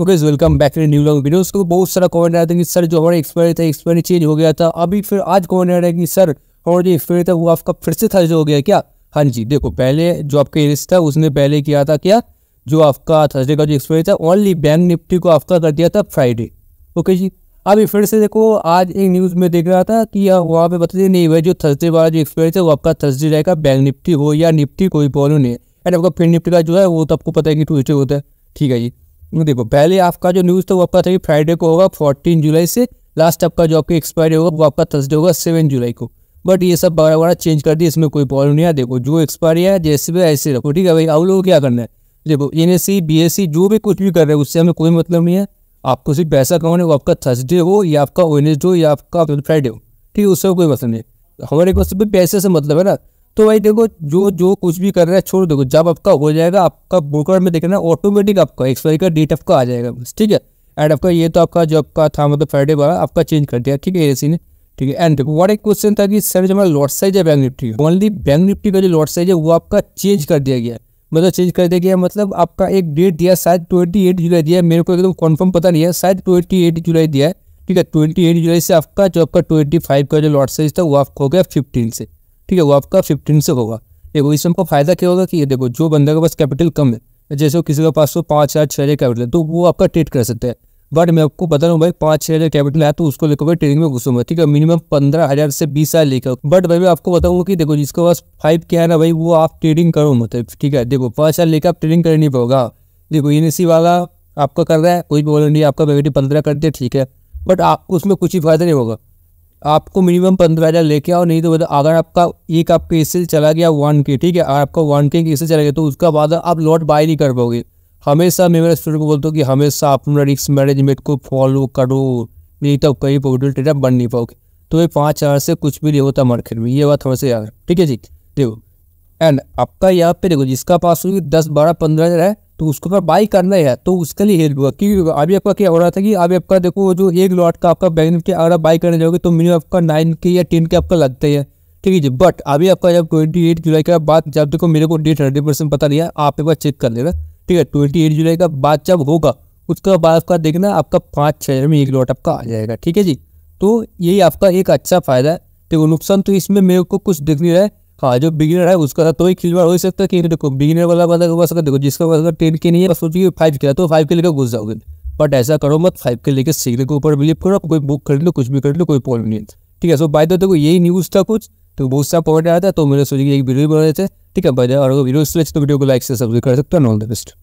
okay welcome back to new long videos को बहुत सारा कमेंट आया था कि सर जो हमारा एक्सपायरी था एक्सपायरी चेंज हो गया था अभी फिर आज कमेंट आ रहा है कि सर और जो एक्सपायरी था वो आपका फिर से जो हो गया क्या हाँ जी देखो पहले जो आपका एरिस था उसने पहले किया था क्या जो आपका थर्सडे का जो एक्सपायरी था ओनली बैंक निफ्टी को आपका कर दिया था फ्राइडे ओके जी अभी फिर से देखो आज एक न्यूज़ में देख रहा था कि वहाँ पे बताते नहीं भाई जो थर्सडे वाला जो एक्सपायरी था वो आपका थर्सडे रहेगा बैंक निफ्टी हो या निफ्टी कोई प्रॉब्लम नहीं एंड आपका फिर निफ्टी का जो है वो तो आपको पता है कि ट्यूजडे होता है ठीक है जी देखो पहले आपका जो न्यूज़ था वो आपका था फ्राइडे को होगा फोर्टीन जुलाई से लास्ट आपका जो आपकी एक्सपायरी होगा वो आपका थर्सडे होगा सेवन जुलाई को बट ये सब बड़ा बड़ा चेंज कर दिया इसमें कोई प्रॉब्लम नहीं है देखो जो एक्सपायरी है जैसे भी ऐसे रखो ठीक है भाई आप लोगों को क्या करना है देखो एन एस सी जो भी कुछ भी कर रहे हैं उससे हमें कोई मतलब नहीं है आपको सिर्फ पैसा कमाना वो आपका थर्सडे हो या आपका वेनेसडे हो या आपका फ्राइडे हो ठीक है उससे कोई मतलब नहीं हमारे को तो सिर्फ पैसे से मतलब है ना तो भाई देखो जो जो कुछ भी कर रहा है छोड़ देखो जब आपका हो जाएगा आपका ब्रोकर में देखना ऑटोमेटिक आपका एक्सपायरी का डेट आपका आ जाएगा बस ठीक है एंड आपका ये तो आपका जो आपका था मतलब फ्राइडे वाला आपका चेंज कर दिया ठीक है ए ने ठीक है एंड देखो और एक क्वेश्चन था कि सर जो हमारा लॉट साइज है बैंक निफ्टी का ओनली बैंक निफ्टी का जो लॉट साइज है वो आपका चेंज कर दिया गया मतलब चेंज कर दिया गया मतलब आपका एक डेट दिया शायद ट्वेंटी एट जुलाई दिया मेरे को एकदम कन्फर्म पता नहीं है शायद ट्वेंटी एट जुलाई दिया है ठीक है ट्वेंटी एट जुलाई से आपका जो आपका ट्वेंटी फाइव का जो लॉट साइज था वो आपका हो गया फिफ्टीन से ठीक है वो आपका फिफ्टीन से होगा देखो इसमें हमको फायदा क्या होगा कि ये देखो जो बंदे के पास कैपिटल कम है जैसे किसी के पास तो पाँच हज़ार छः हज़ार कैपिटल है तो वो आपका ट्रेड कर सकते हैं बट मैं आपको बता रहा हूँ भाई पाँच छः हज़ार कैपिटल है तो उसको लेकर भाई ट्रेडिंग में घुसूंगा ठीक है मिनिमम पंद्रह हज़ार से बीस हज़ार लेकर बट भाई मैं आपको बताऊंगा कि देखो जिसके पास फाइव के है ना भाई वो आप ट्रेडिंग करो मतलब ठीक है देखो पाँच हज़ार लेकर आप ट्रेडिंग कर नहीं पाओगा देखो एन वाला आपका कर रहा है कोई भी वॉलेंटी आपका बेगेटिव पंद्रह कर दिया ठीक है बट आपको उसमें कुछ ही फायदा नहीं होगा आपको मिनिमम पंद्रह हज़ार लेके आओ नहीं तो बता मतलब अगर आपका एक आपके इससे चला गया वन के ठीक है अगर आपका वन के इससे चला गया तो उसका बाद आप लॉट बाय नहीं कर पाओगे हमेशा मैं मेरे स्टूडेंट को बोलता हूँ कि हमेशा अपना रिस्क मैनेजमेंट को फॉलो करो नहीं तो कहीं पोर्टल ट्रेडर बन नहीं पाओगे तो ये पाँच हज़ार से कुछ भी नहीं होता मार्केट में ये बात हमेशा याद ठीक है जी देखो एंड आपका यहाँ पे देखो जिसका पास होगी दस बारह पंद्रह हज़ार है तो उसको अगर बाई करना है तो उसके लिए हेल्प होगा क्योंकि अभी आपका क्या हो रहा था कि अभी आपका देखो जो एक लॉट का आपका बैगनिट के अगर आप बाई करने जाओगे तो मिनिमम आपका नाइन के या टेन के आपका लगते हैं ठीक है जी बट अभी आपका जब ट्वेंटी एट जुलाई का बाद जब देखो मेरे को डेट हंड्रेड परसेंट पता नहीं है आप एक बार चेक कर लेना ठीक है ट्वेंटी एट जुलाई का बाद जब होगा उसका बाद आपका देखना आपका पाँच छः हज़ार में एक लॉट आपका आ जाएगा ठीक है जी तो यही आपका एक अच्छा फ़ायदा है देखो नुकसान तो इसमें मेरे को कुछ दिख नहीं रहा है हाँ जो बिगिनर है उसका तो ही खिलवाड़ हो सकता है कि देखो बिगिनर वाला बंदा के सकता देखो जिसका पास अगर टेन के नहीं है सोचिए फाइव के तो फाइव के लेकर घुस जाओगे बट ऐसा करो मत फाइव के लेकर सीखने के ऊपर बिलीव करो कोई बुक खरीद लो कुछ भी खरीद लो कोई प्रॉब्लम नहीं ठीक है सो बाय देखो यही न्यूज़ था कुछ तो बहुत सारा पॉइंट आया था तो मैंने सोचिए कि एक वीडियो बना रहे थे ठीक है बाय और वीडियो तो वीडियो को लाइक से सब्सक्राइब कर सकते हैं ऑल द बेस्ट